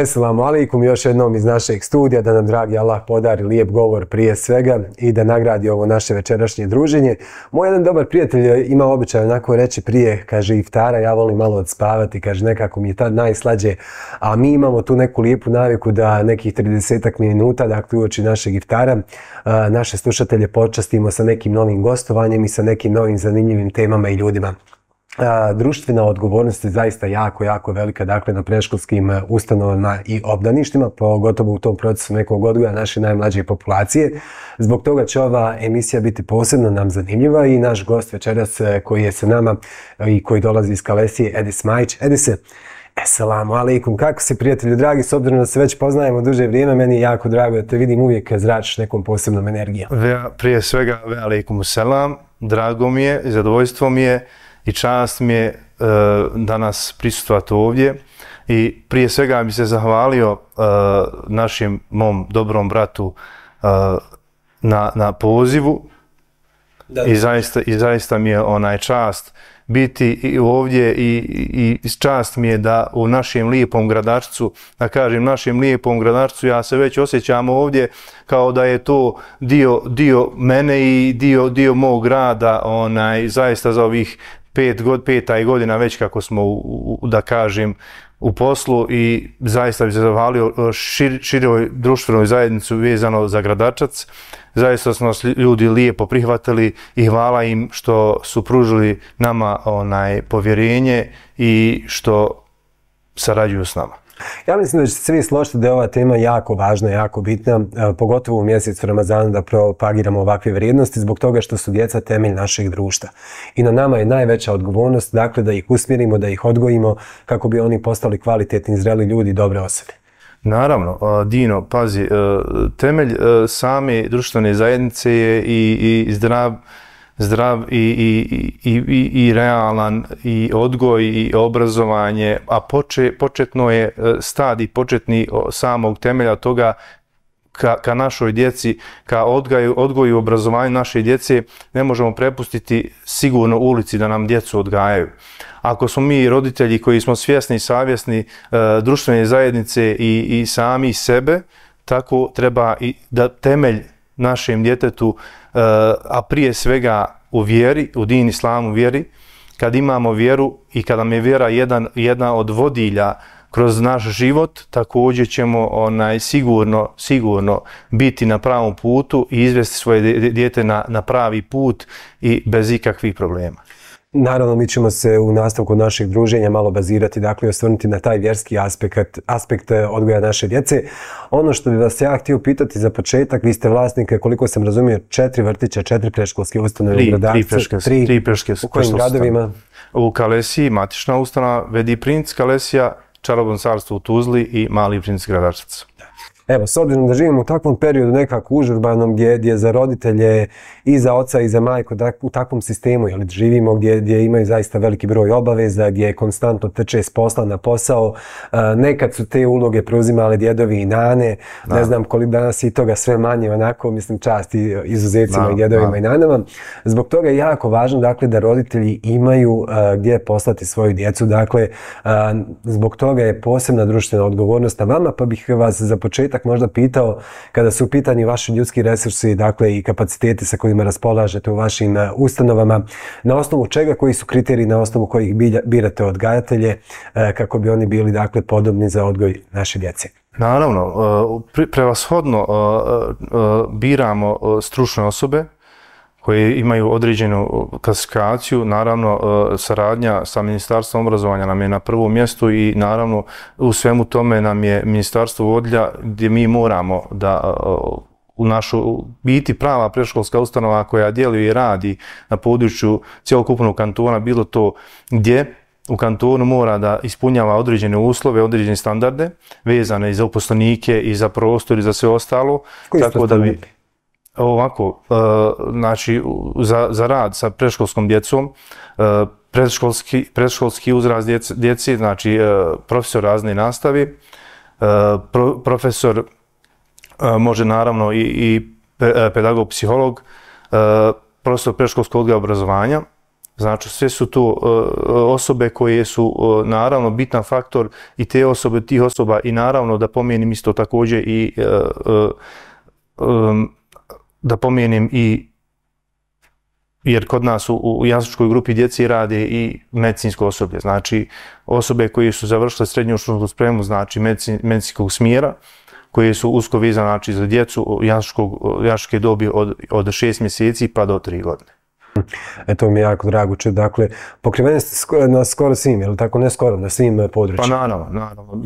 Esselamu alaikum još jednom iz našeg studija da nam dragi Allah podari lijep govor prije svega i da nagradi ovo naše večerašnje druženje. Moj jedan dobar prijatelj ima običaj onako reći prije, kaže iftara, ja volim malo odspavati, kaže nekako mi je tad najslađe, a mi imamo tu neku lijepu naviku da nekih 30 ak minuta, dakle uoči našeg iftara, naše slušatelje počastimo sa nekim novim gostovanjem i sa nekim novim zanimljivim temama i ljudima. A, društvena odgovornost je zaista jako, jako velika, dakle na preškolskim e, ustanovama i obdaništima, pogotovo u tom procesu nekog odgoja naše najmlađe populacije. Zbog toga će ova emisija biti posebno nam zanimljiva i naš gost večeras e, koji je sa nama e, i koji dolazi iz Kalesije, Edis Majić. Edise, Assalamu alaikum, kako se prijatelju dragi, s obzirom da se već poznajemo duže vrijeme, meni je jako drago da te vidim, uvijek zračiš nekom posebnom energijom. Ve, prije svega, ve alaikum selam, drago mi je, zadovoljstvo mi je, i čast mi je e, danas prisutovati ovdje i prije svega bi se zahvalio e, našim mom dobrom bratu e, na, na pozivu I, zaista, i zaista mi je onaj čast biti ovdje i, i, i čast mi je da u našem lijepom gradačcu, da kažem našem lijepom gradačcu, ja se već osjećam ovdje kao da je to dio, dio mene i dio, dio mog grada, onaj, zaista za ovih pet god, peta i godina već kako smo, da kažem, u poslu i zaista bi se zavalio e, široj društvenoj zajednicu vezano za gradačac. Zaista su nas ljudi lijepo prihvatili i hvala im što su pružili nama onaj povjerenje i što sarađuju s nama. Ja mislim da ćete svi složiti da je ova tema jako važna, jako bitna, e, pogotovo u mjesec Ramazana da propagiramo ovakve vrijednosti zbog toga što su djeca temelj našeg društva. I na nama je najveća odgovornost dakle, da ih usmjerimo, da ih odgojimo kako bi oni postali kvalitetni, zreli ljudi i dobre osobe. Naravno, Dino, pazi, e, temelj e, same društvene zajednice je i, i zdrav, zdrav i, i, i, i, i realan i odgoj i obrazovanje, a poče, početno je e, stad i početni samog temelja toga ka, ka našoj djeci, ka odgaju, odgoju i obrazovanju naše djece, ne možemo prepustiti sigurno ulici da nam djecu odgajaju. Ako smo mi roditelji koji smo svjesni i savjesni e, društvene zajednice i, i sami sebe, tako treba i da temelj našem djetetu, e, a prije svega u vjeri, u din islamu vjeri, kad imamo vjeru i kada nam je vjera jedan, jedna od vodilja kroz naš život, također ćemo onaj, sigurno, sigurno biti na pravom putu i izvesti svoje djete na, na pravi put i bez ikakvih problema. Naravno, mi ćemo se u nastavku našeg druženja malo bazirati, dakle, osvrnuti na taj vjerski aspekt, aspekt e, odgoja naše djece. Ono što bi vas ja htio pitati za početak, vi ste vlasnike, koliko sam razumio, četiri vrtića, četiri preškolske ustanove tri, u gradacu. Tri preškolske, tri, tri preškolske ustanove. U kojim gradovima? U Kalesiji, Matična ustanova, Vedi princ Kalesija, Čarobno carstvo u Tuzli i Mali princ Gradačac. Evo, s obzirom da živimo u takvom periodu nekako užurbanom gdje, je za roditelje i za oca i za majko da, u takvom sistemu jel, živimo gdje, gdje imaju zaista veliki broj obaveza, gdje je konstantno teče s posla na posao, e, nekad su te uloge preuzimale djedovi i nane, da. ne znam koliko danas i toga sve manje, onako mislim čast i izuzetcima i djedovima da. i nanama. Zbog toga je jako važno dakle, da roditelji imaju e, gdje poslati svoju djecu, dakle e, zbog toga je posebna društvena odgovornost na vama, pa bih vas za početak početak možda pitao kada su u pitanju vaši ljudski resursi dakle i kapaciteti sa kojima raspolažete u vašim e, ustanovama na osnovu čega koji su kriteriji na osnovu kojih birate odgajatelje e, kako bi oni bili dakle podobni za odgoj naše djece Naravno, e, prevashodno biramo stručne osobe koje imaju određenu klasifikaciju, naravno e, saradnja sa Ministarstvom obrazovanja nam je na prvom mjestu i naravno u svemu tome nam je Ministarstvo vodlja gdje mi moramo da e, u našu biti prava preškolska ustanova koja djeluje i radi na području cijelokupnog kantona, bilo to gdje, u kantonu mora da ispunjava određene uslove, određene standarde vezane i za uposlenike i za prostor i za sve ostalo. Koji tako da bi, standardi? ovako, e, znači, za, za rad sa preškolskom djecom, e, predškolski, predškolski uzraz djeci, znači, e, profesor razne nastavi, profesor može naravno i, i pedagog, psiholog, profesor preškolskog odgleda obrazovanja, Znači, sve su to osobe koje su naravno bitan faktor i te osobe, tih osoba i naravno da pomenim isto takođe i da pomenim i jer kod nas u, u jasničkoj grupi djeci rade i medicinsko osoblje. Znači, osobe koje su završile srednju učnostnu spremu, znači medicin, medicinskog smjera, koje su usko vizan, znači za djecu jasničkog, jasničke dobi od, od šest mjeseci pa do tri godine. E to mi je jako drago čuti. Dakle, pokriveni ste na skoro svim, je li tako? Ne skoro, na svim područjima. Pa naravno, naravno.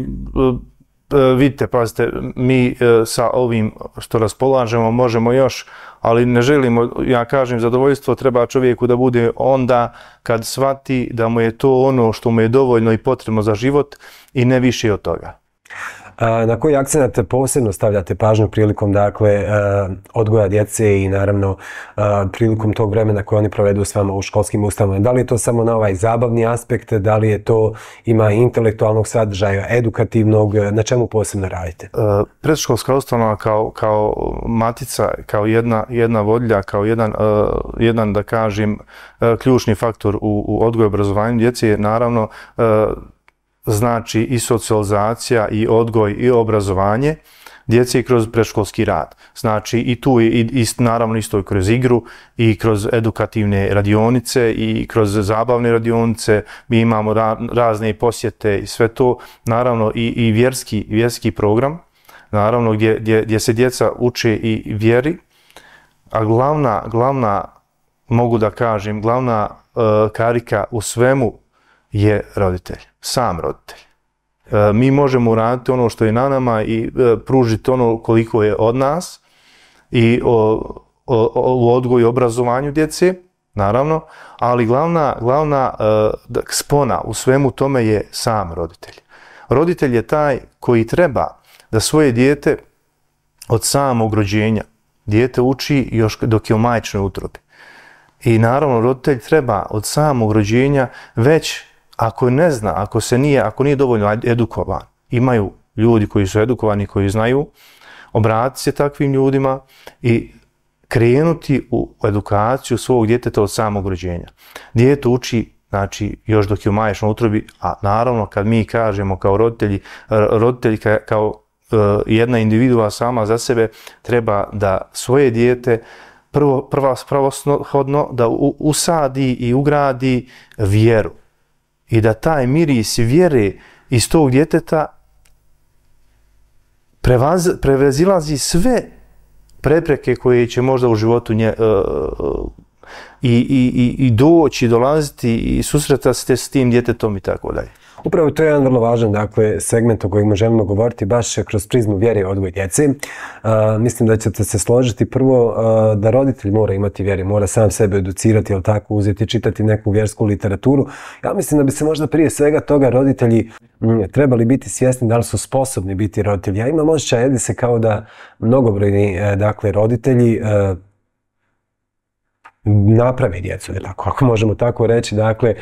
E, vidite, pazite, mi e, sa ovim što raspolažemo možemo još, ali ne želimo, ja kažem, zadovoljstvo treba čovjeku da bude onda kad svati da mu je to ono što mu je dovoljno i potrebno za život i ne više od toga. Na koji akcenat posebno stavljate pažnju prilikom dakle, e, odgoja djece i naravno e, prilikom tog vremena koje oni provedu s vama u školskim ustanovama? Da li je to samo na ovaj zabavni aspekt, da li je to ima intelektualnog sadržaja, edukativnog, na čemu posebno radite? E, predškolska ustanova kao, kao matica, kao jedna, jedna vodlja, kao jedan, jedan da kažem, ključni faktor u, u odgoju obrazovanju djece je naravno znači i socijalizacija i odgoj i obrazovanje djece kroz preškolski rad. Znači i tu je i naravno isto i kroz igru i kroz edukativne radionice i kroz zabavne radionice. Mi imamo ra razne posjete i sve to. Naravno i, i vjerski, vjerski program naravno gdje, gdje, gdje se djeca uče i vjeri. A glavna, glavna mogu da kažem, glavna uh, karika u svemu je roditelj sam roditelj. E, mi možemo uraditi ono što je na nama i e, pružiti ono koliko je od nas i u odgoju i obrazovanju djece, naravno, ali glavna, glavna e, spona u svemu tome je sam roditelj. Roditelj je taj koji treba da svoje dijete od samog rođenja dijete uči još dok je u majčnoj utrobi. I naravno, roditelj treba od samog rođenja već ako ne zna, ako se nije, ako nije dovoljno edukovan, imaju ljudi koji su edukovani, koji znaju, obrati se takvim ljudima i krenuti u edukaciju svog djeteta od samog rođenja. Djeto uči znači još dok je u maješnom utrobi, a naravno kad mi kažemo kao roditelji, roditelji kao e, jedna individua sama za sebe, treba da svoje dijete prvo, prva spravosnohodno da u, usadi i ugradi vjeru i da taj miris vjere iz tog djeteta prevaz, prevezilazi sve prepreke koje će možda u životu nje, uh, i, i, i, i doći, dolaziti i susreta se s tim djetetom i tako dalje. Upravo to je jedan vrlo važan dakle, segment o kojem želimo govoriti baš kroz prizmu vjere i odgoj djece. Uh, mislim da ćete se složiti prvo uh, da roditelj mora imati vjeru, mora sam sebe educirati, ali tako uzeti, čitati neku vjersku literaturu. Ja mislim da bi se možda prije svega toga roditelji trebali biti svjesni da li su sposobni biti roditelji. Ja imam osjećaj, jedi se kao da mnogobrojni e, dakle, roditelji e, napravi djecu, tako, ako možemo tako reći, dakle,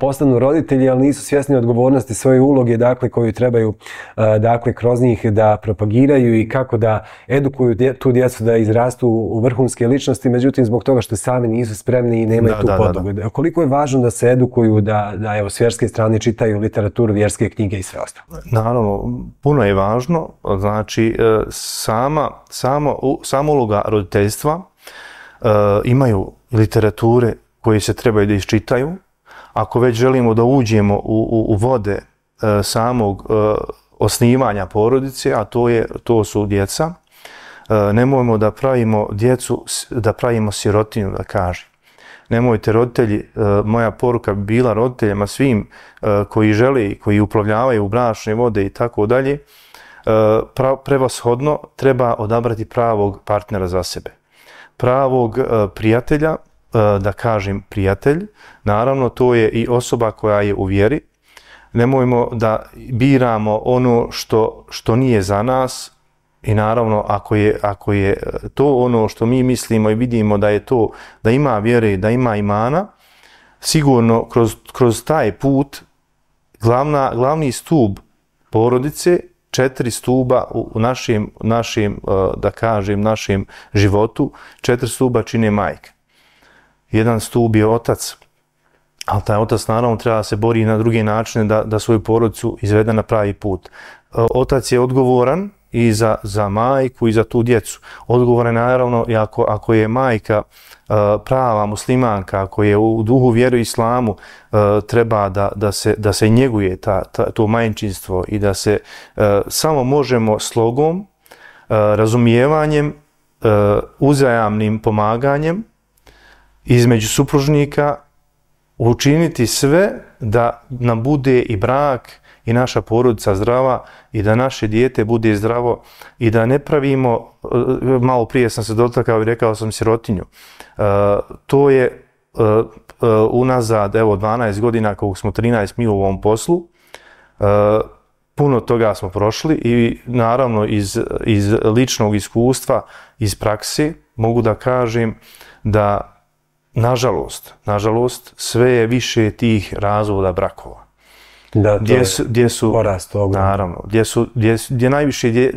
postanu roditelji, ali nisu svjesni odgovornosti svoje uloge, dakle, koju trebaju, dakle, kroz njih da propagiraju i kako da edukuju tu djecu da izrastu u vrhunske ličnosti, međutim, zbog toga što sami nisu spremni i nemaju da, tu podlogu. Koliko je važno da se edukuju, da, da evo, s vjerske strane čitaju literaturu, vjerske knjige i sve ostalo? Naravno, puno je važno, znači, e, sama, samo, sama uloga roditeljstva, Uh, imaju literature koje se trebaju da iščitaju, ako već želimo da uđemo u, u, u vode e, samog e, osnivanja porodice, a to je to su djeca, e, nemojmo da pravimo djecu, da pravimo sirotinu, da kažem. Nemojte roditelji, e, moja poruka bila roditeljima svim e, koji žele i koji uplavljavaju u brašne vode i tako dalje, e, prevashodno treba odabrati pravog partnera za sebe pravog e, prijatelja, e, da kažem prijatelj, naravno to je i osoba koja je u vjeri, nemojmo da biramo ono što, što nije za nas i naravno ako je, ako je e, to ono što mi mislimo i vidimo da je to da ima vjere, da ima imana, sigurno kroz, kroz taj put glavna, glavni stup porodice četiri stuba u našim, našim e, da kažem, našim životu, četiri stuba čine majke. Jedan stub je otac, ali taj otac naravno treba se bori na druge načine da, da svoju porodicu izvede na pravi put. E, otac je odgovoran, i za, za majku i za tu djecu. Odgovore je naravno, ako, ako je majka e, prava muslimanka ako je u duhu vjeru islamu e, treba da, da, se, da se njeguje ta, ta, to majčinstvo i da se e, samo možemo slogom, razumijevanjem, uzajamnim pomaganjem između supružnika učiniti sve da nam bude i brak, i naša porodica zdrava i da naše dijete bude zdravo i da ne pravimo, e, malo prije sam se dotakao i rekao sam sirotinju, e, to je e, unazad, evo, 12 godina kog smo 13 mil u ovom poslu, puno toga smo prošli i naravno iz, iz ličnog iskustva, iz prakse, mogu da kažem da Nažalost, nažalost, sve je više tih razvoda brakova. Da, to gdje su, gdje su, porast ovog. Naravno, gdje, su, gdje, gdje najviše dje, e,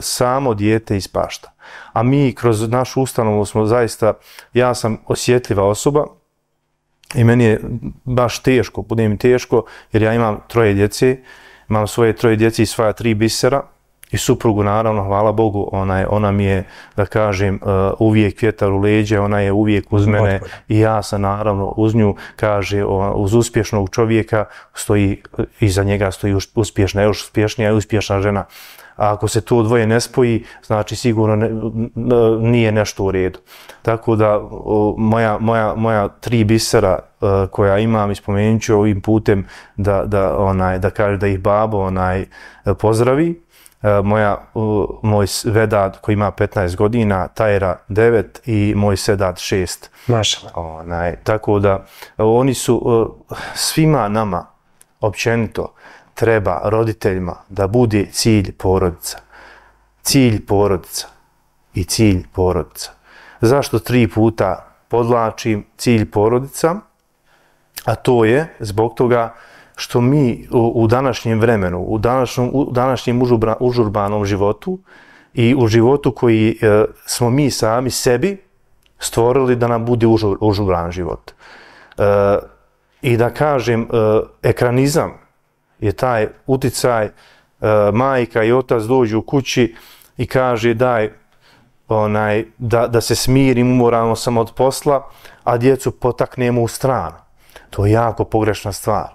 samo dijete ispašta. A mi kroz našu ustanovu smo zaista, ja sam osjetljiva osoba i meni je baš teško, budem teško, jer ja imam troje djece, imam svoje troje djece i sva tri bisera, i suprugu naravno, hvala Bogu, ona, je, ona mi je, da kažem, uh, uvijek vjetar u leđe, ona je uvijek uz mene Otpoj. i ja sam naravno uz nju, kaže, uz uspješnog čovjeka stoji, iza njega stoji uspješna, još uspješnija i uspješna žena. A ako se to dvoje ne spoji, znači sigurno ne, n, n, nije nešto u redu. Tako da o, moja, moja, moja tri bisera uh, koja imam i spomenut ću ovim putem da, da, onaj, da kaže da ih babo onaj, e, pozdravi, E, moja, uh, moj Vedad koji ima 15 godina, Tajera 9 i moj Sedad 6. Mašala. Onaj, tako da uh, oni su uh, svima nama općenito treba roditeljima da bude cilj porodica. Cilj porodica i cilj porodica. Zašto tri puta podlačim cilj porodica? A to je zbog toga što mi u, današnjem vremenu, u današnjem, današnjem užurbanom životu i u životu koji e, smo mi sami sebi stvorili da nam bude užurban život. E, I da kažem, e, ekranizam je taj uticaj, e, majka i otac dođu u kući i kaže daj onaj, da, da se smirim, umoramo sam od posla, a djecu potaknemo u stranu. To je jako pogrešna stvar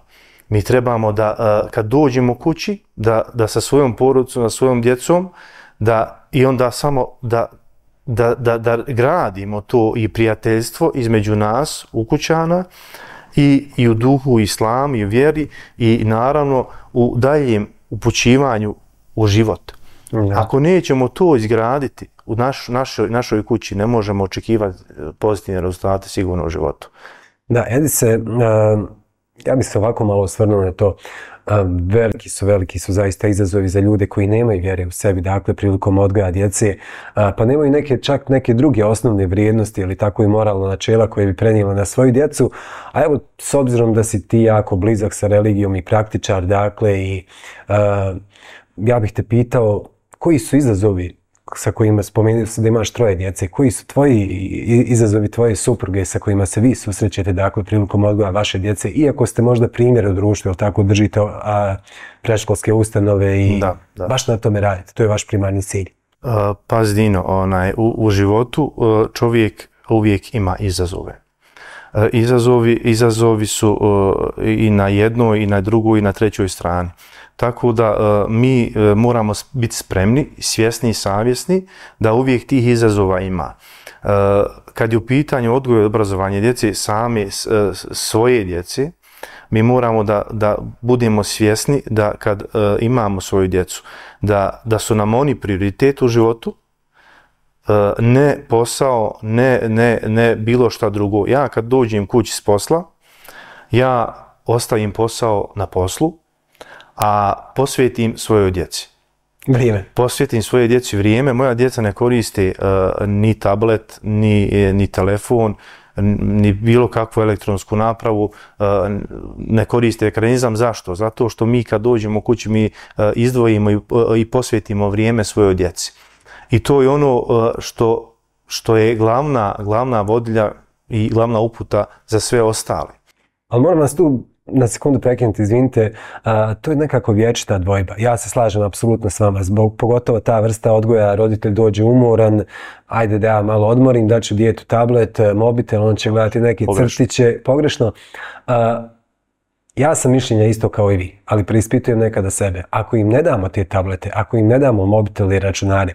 mi trebamo da e, kad dođemo kući, da, da sa svojom porodicom, sa svojom djecom, da i onda samo da, da, da, da gradimo to i prijateljstvo između nas, u kućana, i, i u duhu islamu i u vjeri i naravno u daljem upućivanju u život. Da. Ako nećemo to izgraditi u naš, našoj, našoj kući, ne možemo očekivati e, pozitivne rezultate sigurno u životu. Da, Edi se, e, Ja bih se ovako malo osvrnuo na to. Veliki su, veliki su zaista izazovi za ljude koji nemaju vjere u sebi, dakle, prilikom odgaja djece, pa nemaju neke, čak neke druge osnovne vrijednosti ili tako i moralna načela koje bi prenijela na svoju djecu. A evo, s obzirom da si ti jako blizak sa religijom i praktičar, dakle, i ja bih te pitao koji su izazovi sa kojima spomenuli su da imaš troje djece, koji su tvoji izazovi tvoje supruge sa kojima se vi susrećete dakle prilikom odgoja vaše djece, iako ste možda primjer u društvu, ili tako držite a, preškolske ustanove i da, da. baš na tome radite, to je vaš primarni cilj. Uh, pazi Dino, onaj, u, u životu e, čovjek uvijek ima izazove. E, izazovi, izazovi su e, i na jednoj, i na drugoj, i na trećoj strani. Tako da e, mi moramo biti spremni, svjesni i savjesni da uvijek tih izazova ima. Kad je u pitanju odgoja obrazovanje djece, sami svoje djece, mi moramo da, da budemo svjesni da kad imamo svoju djecu, da, da su nam oni prioritet u životu, E, ne posao, ne, ne, ne bilo šta drugo. Ja kad dođem kući s posla, ja ostavim posao na poslu, a posvetim svojoj djeci. Vrijeme. Posvetim svoje djeci vrijeme. Moja djeca ne koriste uh, ni tablet, ni, e, ni telefon, ni bilo kakvu elektronsku napravu ne koriste ekranizam. Zašto? Zato što mi kad dođemo u kući mi izdvojimo i posvetimo vrijeme svojoj djeci. I to je ono e, što, što je glavna, glavna vodilja i glavna uputa za sve ostale. Ali moram vas tu na sekundu prekinuti, izvinite, a, e, to je nekako vječita dvojba. Ja se slažem apsolutno s vama, zbog pogotovo ta vrsta odgoja, roditelj dođe umoran, ajde da ja malo odmorim, da će djetu tablet, e, mobitel, on će gledati neke Pogreš. crtiće, pogrešno. A, ja sam mišljenja isto kao i vi ali preispitujem nekada sebe. Ako im ne damo te tablete, ako im ne damo mobitel i računare,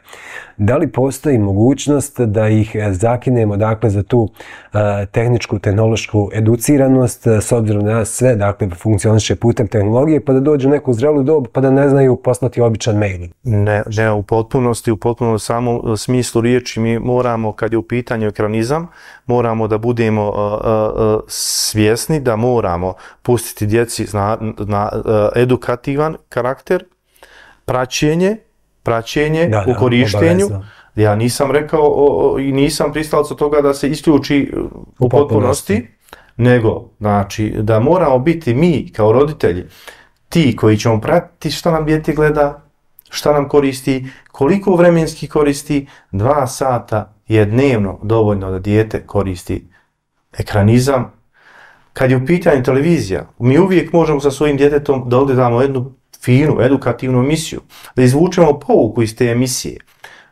da li postoji mogućnost da ih e, zakinemo dakle, za tu e, tehničku, tehnološku educiranost, e, s obzirom na sve dakle, funkcioniše putem tehnologije, pa da dođu neku zrelu dobu, pa da ne znaju poslati običan mail? Ne, ne u potpunosti, u potpunom samom smislu riječi mi moramo, kad je u pitanju ekranizam, moramo da budemo uh, uh, svjesni da moramo pustiti djeci na, na, edukativan karakter, praćenje, praćenje da, u korištenju. Ja nisam rekao i nisam pristalca toga da se isključi u, potpunosti, nego znači da moramo biti mi kao roditelji ti koji ćemo pratiti što nam djete gleda, što nam koristi, koliko vremenski koristi, dva sata je dnevno dovoljno da dijete koristi ekranizam, kad je u pitanju televizija, mi uvijek možemo sa svojim djetetom da odgledamo jednu finu, edukativnu emisiju, da izvučemo pouku iz te emisije.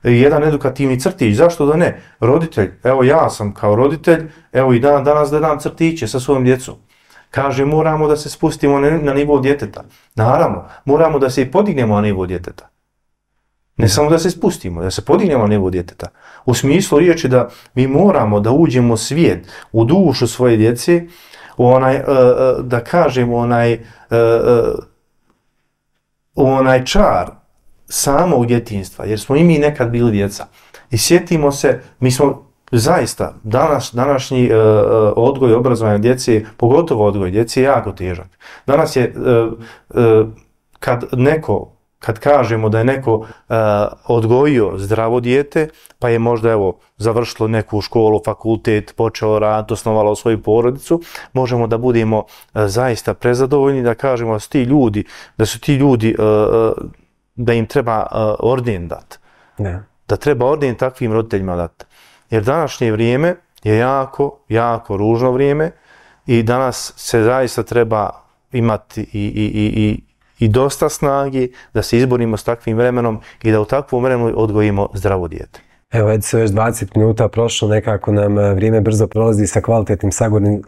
E, jedan edukativni crtić, zašto da ne? Roditelj, evo ja sam kao roditelj, evo i dan, danas gledam crtiće sa svojim djecom. Kaže, moramo da se spustimo na, na nivo djeteta. Naravno, moramo da se i podignemo na nivo djeteta. Ne samo da se spustimo, da se podignemo na nivo djeteta. U smislu riječi da mi moramo da uđemo svijet u dušu svoje djece, u onaj, e, e, da kažem, u onaj, e, u onaj čar samog djetinstva, jer smo i mi nekad bili djeca. I sjetimo se, mi smo zaista, danas, današnji odgoj obrazovanja djece, pogotovo odgoj djece, je jako težak. Danas je, kad neko kad kažemo da je neko uh, odgojio zdravo dijete, pa je možda evo završilo neku školu, fakultet, počeo rad, osnovalo svoju porodicu, možemo da budemo uh, zaista prezadovoljni da kažemo da su ti ljudi, da su ti ljudi uh, da im treba uh, orden dati. Ne. Da treba ordin takvim roditeljima dati. Jer današnje vrijeme je jako, jako ružno vrijeme i danas se zaista treba imati i, i, i, i, i dosta snagi da se izborimo s takvim vremenom i da u takvom vremenu odgojimo zdravo djete. Evo, već se već 20 minuta prošlo, nekako nam e, vrijeme brzo prolazi sa kvalitetnim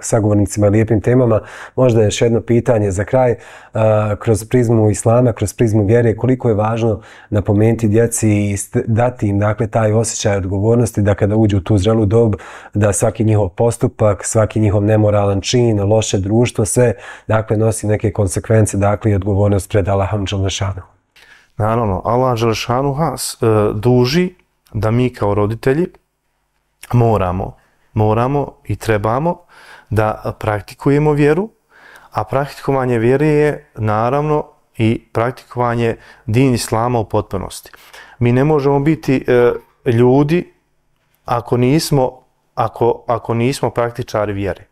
sagovornicima lijepim temama. Možda je još jedno pitanje za kraj. E, kroz prizmu islama, kroz prizmu vjere, koliko je važno napomenuti djeci i dati im dakle, taj osjećaj odgovornosti da kada uđu u tu zrelu dob, da svaki njihov postupak, svaki njihov nemoralan čin, loše društvo, sve dakle, nosi neke konsekvence dakle, i odgovornost pred Allahom Đalnešanom. Naravno, Allah Đalšanuha e, duži da mi kao roditelji moramo, moramo i trebamo da praktikujemo vjeru, a praktikovanje vjere je naravno i praktikovanje din islama u potpunosti. Mi ne možemo biti e, ljudi ako nismo ako, ako nismo praktičari vjere.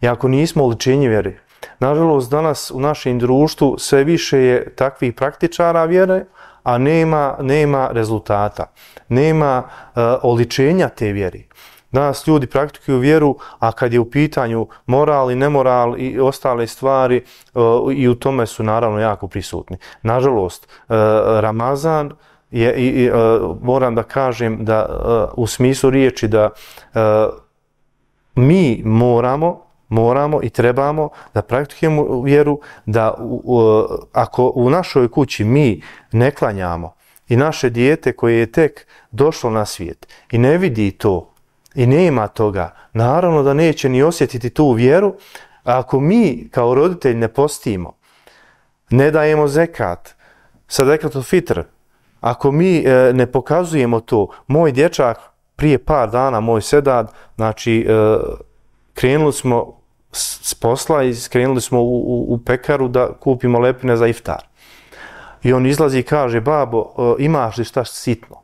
I ako nismo uličenje vjere. Nažalost, danas u našem društvu sve više je takvih praktičara vjere, a nema, nema rezultata nema uh, oličenja te vjeri. Danas ljudi praktikuju vjeru, a kad je u pitanju moral i nemoral i ostale stvari, uh, i u tome su naravno jako prisutni. Nažalost, uh, Ramazan je, i, uh, moram da kažem, da uh, u smislu riječi da uh, mi moramo moramo i trebamo da praktikujemo vjeru da u, u, ako u našoj kući mi ne klanjamo i naše dijete koje je tek došlo na svijet i ne vidi to i nema toga, naravno da neće ni osjetiti tu vjeru, a ako mi kao roditelj ne postimo, ne dajemo zekat, sadekat od fitr, ako mi e, ne pokazujemo to, moj dječak prije par dana, moj sedad, znači e, krenuli smo s posla i skrenuli smo u, u, u pekaru da kupimo lepine za iftar. I on izlazi i kaže, babo, e, imaš li šta sitno?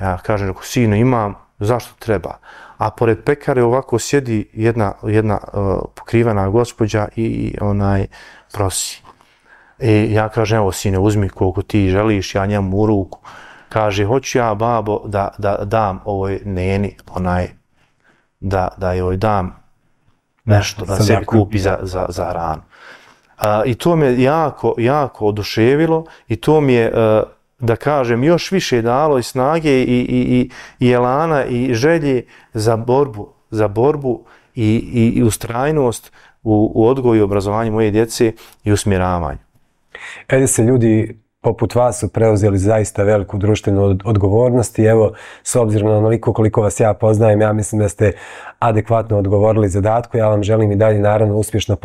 Ja kažem, ako sino imam, zašto treba? A pored pekare ovako sjedi jedna, jedna uh, pokrivena gospođa i, i onaj prosi. I e, ja kažem, evo sine, uzmi koliko ti želiš, ja njemu u ruku. Kaže, hoću ja babo da, da dam ovoj neni, onaj, da, da joj dam nešto da se kupi za, za, za ranu. A, I to me jako, jako oduševilo i to mi je, e, da kažem, još više dalo i snage i, i, i, i elana i želje za borbu, za borbu i, i, i ustrajnost u, u odgoju i obrazovanju moje djece i usmjeravanju. Kada se ljudi poput vas su preuzeli zaista veliku društvenu odgovornost i evo, s obzirom na onoliko koliko vas ja poznajem, ja mislim da ste adekvatno odgovorili zadatku. Ja vam želim i dalje naravno uspješno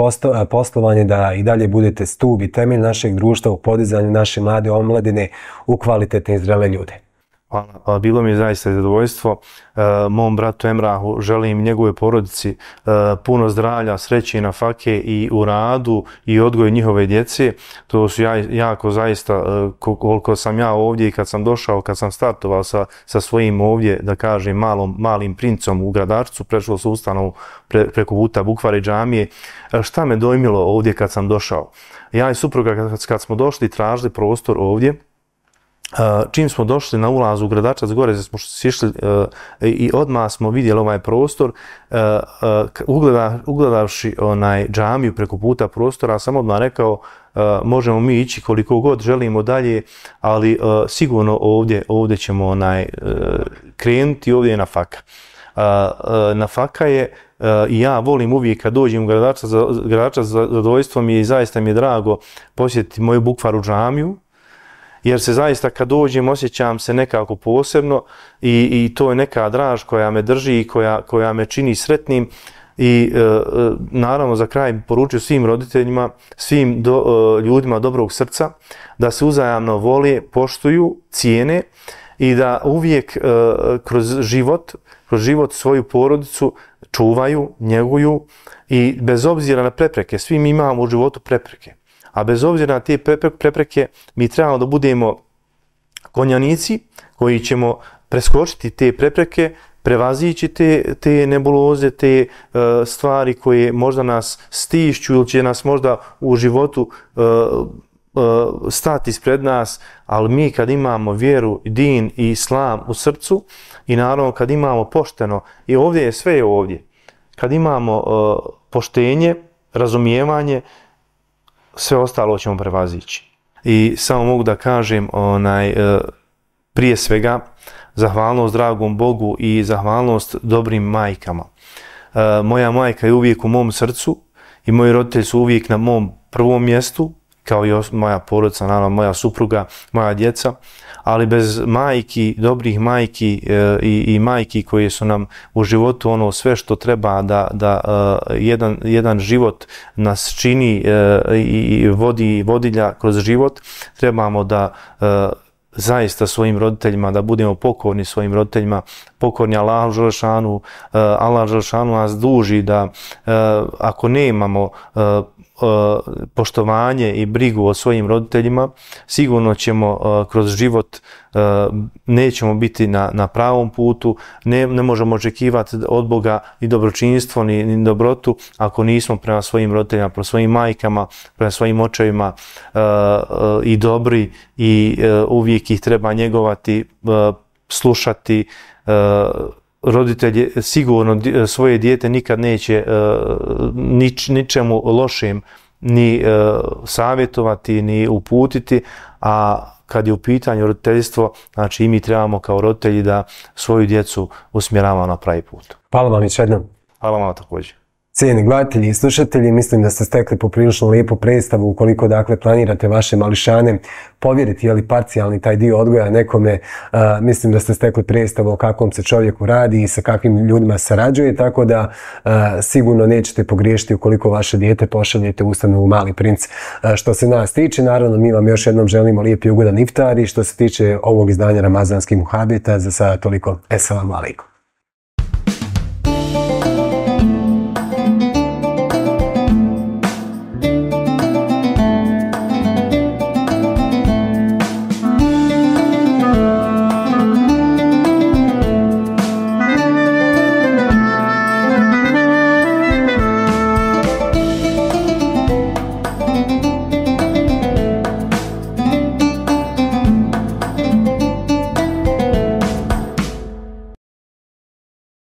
poslovanje, da i dalje budete stub i temelj našeg društva u podizanju naše mlade omladine u kvalitetne i zrele ljude. Hvala. Pa bilo mi je zaista zadovoljstvo. E, mom bratu Emrahu želim njegove porodici e, puno zdravlja, sreće i na fake i u radu i odgoju njihove djece. To su ja, jako zaista, e, koliko sam ja ovdje i kad sam došao, kad sam startovao sa, sa svojim ovdje, da kažem, malom, malim princom u gradarcu, prešao se ustanovu pre, preko Vuta Bukvare džamije, šta me dojmilo ovdje kad sam došao? Ja i supruga kad, kad smo došli, tražili prostor ovdje, čim smo došli na ulazu u Gradačac gore, gdje smo sišli e, i odmah smo vidjeli ovaj prostor, e, e, ugleda, ugledavši onaj džamiju preko puta prostora, sam odmah rekao možemo mi ići koliko god želimo dalje, ali sigurno ovdje, ovdje ćemo onaj, krenuti, ovdje je na faka. Na faka je, i ja volim uvijek kad dođem u Gradačac, Gradačac zadovoljstvo mi je i zaista mi je drago posjetiti moju bukvaru džamiju, jer se zaista kad dođem osjećam se nekako posebno i, i to je neka draž koja me drži i koja, koja me čini sretnim i e, e naravno za kraj poručio svim roditeljima, svim do, e, ljudima dobrog srca da se uzajamno vole, poštuju, cijene i da uvijek e, kroz život kroz život svoju porodicu čuvaju, njeguju i bez obzira na prepreke, svim imamo u životu prepreke. A bez obzira na te prepreke, mi trebamo da budemo konjanici koji ćemo preskočiti te prepreke, prevazići te, te nebuloze, te e, stvari koje možda nas stišću ili će nas možda u životu e, e, stati ispred nas, ali mi kad imamo vjeru, din i islam u srcu i naravno kad imamo pošteno, i ovdje je sve ovdje, kad imamo e, poštenje, razumijevanje, sve ostalo ćemo prevazići. I samo mogu da kažem onaj e, prije svega zahvalnost dragom Bogu i zahvalnost dobrim majkama. E, moja majka je uvijek u mom srcu i moji roditelji su uvijek na mom prvom mjestu, kao i moja porodica, naravno moja supruga, moja djeca, ali bez majki, dobrih majki e, i, i majki koje su nam u životu ono sve što treba da, da e, jedan, jedan život nas čini e, i vodi vodilja kroz život, trebamo da e, zaista svojim roditeljima, da budemo pokorni svojim roditeljima, pokorni e, Allah Želšanu, Allah Želšanu nas duži da e, ako ne imamo e, E, poštovanje i brigu o svojim roditeljima, sigurno ćemo e, kroz život e, nećemo biti na, na pravom putu, ne, ne možemo očekivati od Boga ni dobročinstvo, ni, ni dobrotu, ako nismo prema svojim roditeljima, prema svojim majkama, prema svojim očevima i dobri i uvijek ih treba njegovati, slušati, roditelji sigurno e, svoje dijete nikad neće e, nič, ničemu lošim ni e, savjetovati ni uputiti, a kad je u pitanju roditeljstvo, znači i mi trebamo kao roditelji da svoju djecu usmjeravamo na pravi put. Hvala vam i sve Hvala vam također. Cijeni gledatelji i slušatelji, mislim da ste stekli poprilično lijepu predstavu ukoliko dakle planirate vaše mališane povjeriti ili parcijalni taj dio odgoja nekome, a, e, mislim da ste stekli predstavu o kakvom se čovjeku radi i sa kakvim ljudima sarađuje, tako da a, e, sigurno nećete pogriješiti ukoliko vaše dijete pošaljete u ustanovu Mali princ. A, e, što se nas tiče, naravno mi vam još jednom želimo lijep i ugodan iftar i što se tiče ovog izdanja Ramazanskih muhabita, za sada toliko. Esalamu alaikum.